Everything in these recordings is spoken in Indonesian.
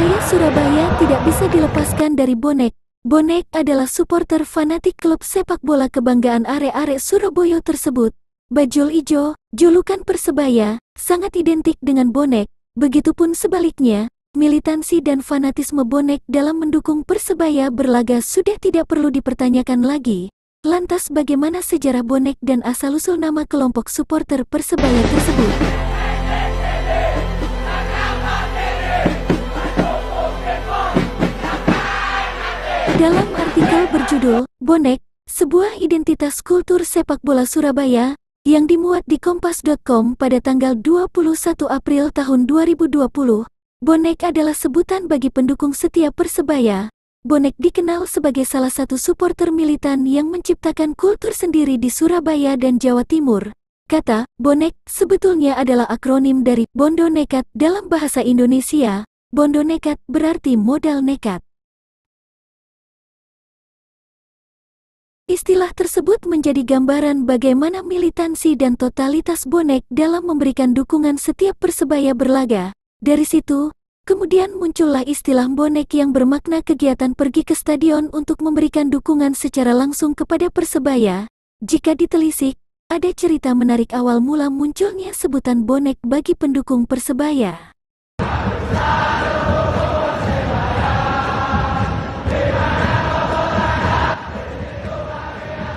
Persebaya Surabaya tidak bisa dilepaskan dari bonek. Bonek adalah supporter fanatik klub sepak bola kebanggaan are-are Surabaya tersebut. Bajul Ijo, julukan Persebaya, sangat identik dengan bonek. Begitupun sebaliknya, militansi dan fanatisme bonek dalam mendukung Persebaya berlaga sudah tidak perlu dipertanyakan lagi. Lantas bagaimana sejarah bonek dan asal-usul nama kelompok supporter Persebaya tersebut? Dalam artikel berjudul, Bonek, sebuah identitas kultur sepak bola Surabaya, yang dimuat di kompas.com pada tanggal 21 April tahun 2020, bonek adalah sebutan bagi pendukung setia Persebaya. Bonek dikenal sebagai salah satu supporter militan yang menciptakan kultur sendiri di Surabaya dan Jawa Timur. Kata bonek sebetulnya adalah akronim dari Bondo Nekat dalam bahasa Indonesia. Bondo Nekat berarti modal nekat. Istilah tersebut menjadi gambaran bagaimana militansi dan totalitas bonek dalam memberikan dukungan setiap persebaya berlaga. Dari situ, kemudian muncullah istilah bonek yang bermakna kegiatan pergi ke stadion untuk memberikan dukungan secara langsung kepada persebaya. Jika ditelisik, ada cerita menarik awal mula munculnya sebutan bonek bagi pendukung persebaya.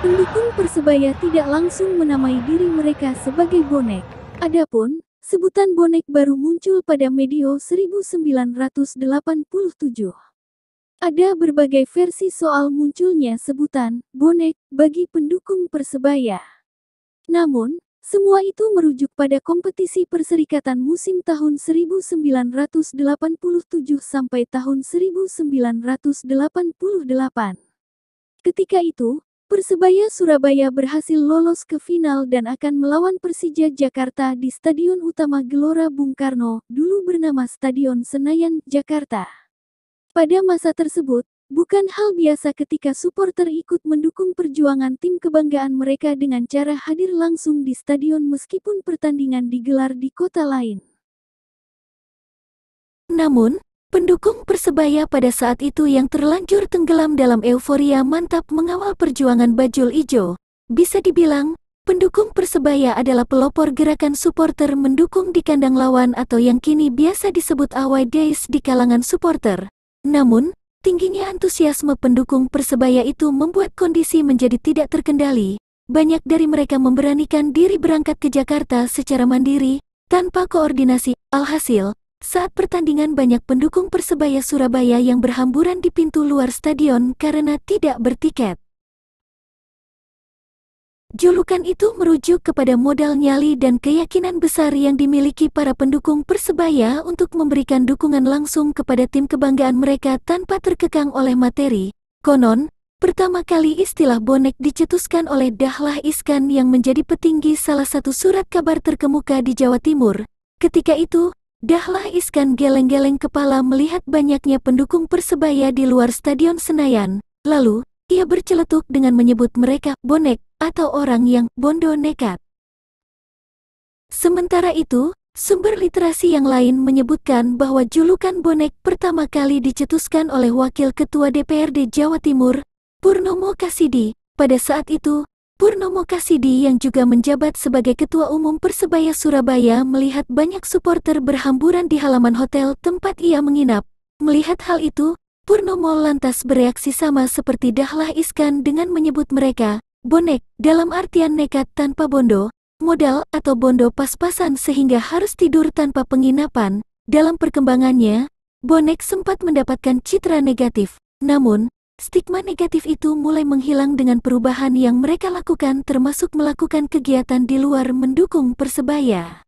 Pendukung Persebaya tidak langsung menamai diri mereka sebagai bonek. Adapun, sebutan bonek baru muncul pada medio 1987. Ada berbagai versi soal munculnya sebutan bonek bagi pendukung Persebaya. Namun, semua itu merujuk pada kompetisi perserikatan musim tahun 1987 sampai tahun 1988. Ketika itu, Persebaya Surabaya berhasil lolos ke final dan akan melawan Persija Jakarta di Stadion Utama Gelora Bung Karno, dulu bernama Stadion Senayan, Jakarta. Pada masa tersebut, bukan hal biasa ketika supporter ikut mendukung perjuangan tim kebanggaan mereka dengan cara hadir langsung di stadion meskipun pertandingan digelar di kota lain. Namun, Pendukung Persebaya pada saat itu yang terlanjur tenggelam dalam euforia mantap mengawal perjuangan Bajul Ijo. Bisa dibilang, pendukung Persebaya adalah pelopor gerakan supporter mendukung di kandang lawan atau yang kini biasa disebut away days di kalangan supporter. Namun, tingginya antusiasme pendukung Persebaya itu membuat kondisi menjadi tidak terkendali. Banyak dari mereka memberanikan diri berangkat ke Jakarta secara mandiri, tanpa koordinasi, alhasil, saat pertandingan banyak pendukung Persebaya Surabaya yang berhamburan di pintu luar stadion karena tidak bertiket. Julukan itu merujuk kepada modal nyali dan keyakinan besar yang dimiliki para pendukung Persebaya untuk memberikan dukungan langsung kepada tim kebanggaan mereka tanpa terkekang oleh materi. Konon, pertama kali istilah bonek dicetuskan oleh Dahlah Iskan yang menjadi petinggi salah satu surat kabar terkemuka di Jawa Timur. Ketika itu, Dahlah Iskan geleng-geleng kepala melihat banyaknya pendukung Persebaya di luar Stadion Senayan, lalu ia berceletuk dengan menyebut mereka bonek atau orang yang bondo nekat. Sementara itu, sumber literasi yang lain menyebutkan bahwa julukan bonek pertama kali dicetuskan oleh Wakil Ketua DPRD Jawa Timur, Purnomo Kasidi, pada saat itu, Purnomo Kasidi yang juga menjabat sebagai Ketua Umum Persebaya Surabaya melihat banyak supporter berhamburan di halaman hotel tempat ia menginap. Melihat hal itu, Purnomo lantas bereaksi sama seperti Dahlah Iskan dengan menyebut mereka, bonek, dalam artian nekat tanpa bondo, modal atau bondo pas-pasan sehingga harus tidur tanpa penginapan. Dalam perkembangannya, bonek sempat mendapatkan citra negatif. Namun, Stigma negatif itu mulai menghilang dengan perubahan yang mereka lakukan termasuk melakukan kegiatan di luar mendukung Persebaya.